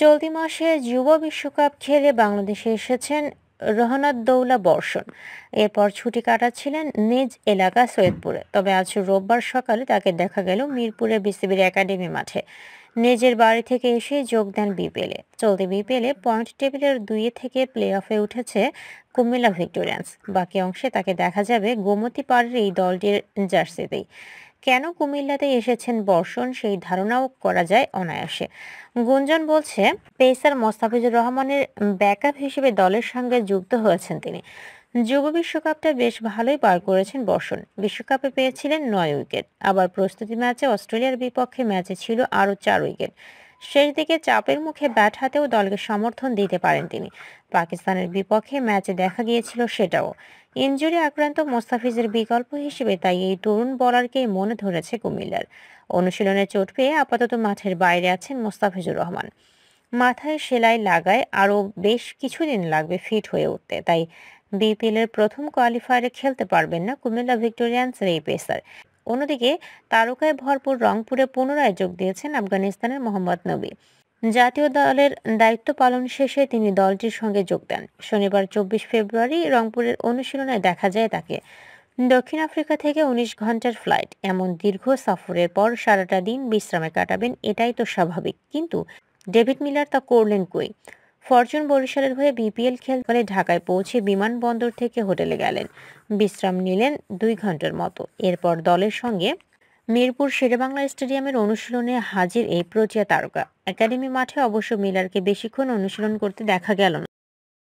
চলতি মাসে যুব বিশ্বকাপ খেলে বাংলাদেশে এসেছেন দৌলা বর্ষণ এরপর ছুটি কাটাচ্ছিলেন নিজ এলাকা সৈয়দপুরে তবে আজ রোববার সকালে তাকে দেখা গেল মিরপুরে বিসিবির একাডেমি মাঠে নিজের বাড়ি থেকে এসে যোগ দেন বিপিএলে চলতি বিপিএলে পয়েন্ট টেবিলের দুইয়ে থেকে প্লে অফে উঠেছে কুমিল্লা ভিক্টোরিয়ান্স বাকি অংশে তাকে দেখা যাবে গোমতি পাড়ের এই দলটির জার্সিতেই কেন কুমিল্লাতে এসেছেন বর্ষণ সেই ধারণাও করা যায় অনায়াসে গুঞ্জন বলছে পেসার মোস্তাফিজুর রহমানের ব্যাকআপ হিসেবে দলের সঙ্গে যুক্ত হয়েছেন তিনি যুব বিশ্বকাপটা বেশ ভালোই পার করেছেন বর্ষণ বিশ্বকাপে পেয়েছিলেন নয় উইকেট আবার প্রস্তুতি ম্যাচে অস্ট্রেলিয়ার বিপক্ষে ম্যাচে ছিল আরও চার উইকেট শেষ দিকে চাপের মুখে ব্যাট হাতেও দলকে সমর্থন দিতে পারেন তিনি পাকিস্তানের বিপক্ষে ম্যাচে দেখা গিয়েছিল সেটাও ইঞ্জুরি আক্রান্ত মোস্তাফিজের বিকল্প হিসেবে তাই এই তরুণ বলারকে মনে ধরেছে কুমিল্লার অনুশীলনে চোট পেয়ে আপাতত মাঠের বাইরে আছেন মোস্তাফিজুর রহমান মাথায় সেলাই লাগায় আরও বেশ কিছুদিন লাগবে ফিট হয়ে উঠতে তাই বিপিএলের প্রথম কোয়ালিফায়ারে খেলতে পারবেন না কুমিল্লা ভিক্টোরিয়ান্সের এই পেসার অন্যদিকে তারকায় ভরপুর রংপুরে পুনরায় যোগ দিয়েছেন আফগানিস্তানের মোহাম্মদ নবী জাতীয় দলের দায়িত্ব পালন শেষে তিনি দলটির সঙ্গে যোগ দেন শনিবার চব্বিশ ফেব্রুয়ারি রংপুরের অনুশীলনে দেখা যায় তাকে দক্ষিণ আফ্রিকা থেকে ১৯ ঘন্টার ফ্লাইট এমন দীর্ঘ সফরের পর সারাটা দিন বিশ্রামে কাটাবেন এটাই তো স্বাভাবিক কিন্তু ডেভিড মিলার তা করলেন কই ফরচুন বরিশালের হয়ে বিপিএল খেলে ঢাকায় পৌঁছে বিমানবন্দর থেকে হোটেলে গেলেন বিশ্রাম নিলেন দুই ঘন্টার মতো এরপর দলের সঙ্গে মিরপুর শেরেবাংলা স্টেডিয়ামের অনুশীলনে হাজির এই প্রচিয়া তারকা একাডেমি মাঠে অবশ্য মিলারকে বেশিক্ষণ অনুশীলন করতে দেখা গেল না